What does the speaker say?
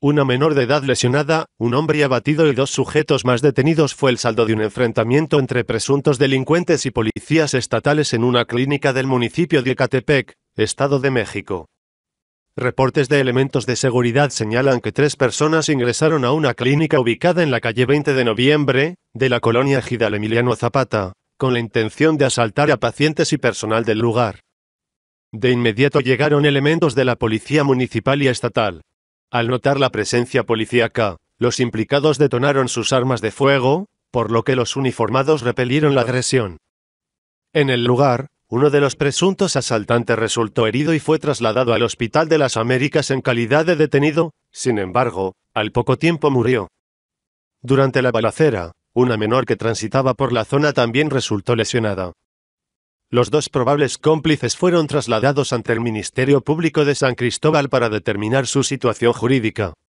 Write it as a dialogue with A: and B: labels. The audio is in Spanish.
A: Una menor de edad lesionada, un hombre abatido y dos sujetos más detenidos fue el saldo de un enfrentamiento entre presuntos delincuentes y policías estatales en una clínica del municipio de Ecatepec, Estado de México. Reportes de elementos de seguridad señalan que tres personas ingresaron a una clínica ubicada en la calle 20 de noviembre, de la colonia Gidal Emiliano Zapata, con la intención de asaltar a pacientes y personal del lugar. De inmediato llegaron elementos de la policía municipal y estatal, al notar la presencia policíaca, los implicados detonaron sus armas de fuego, por lo que los uniformados repelieron la agresión. En el lugar, uno de los presuntos asaltantes resultó herido y fue trasladado al Hospital de las Américas en calidad de detenido, sin embargo, al poco tiempo murió. Durante la balacera, una menor que transitaba por la zona también resultó lesionada. Los dos probables cómplices fueron trasladados ante el Ministerio Público de San Cristóbal para determinar su situación jurídica.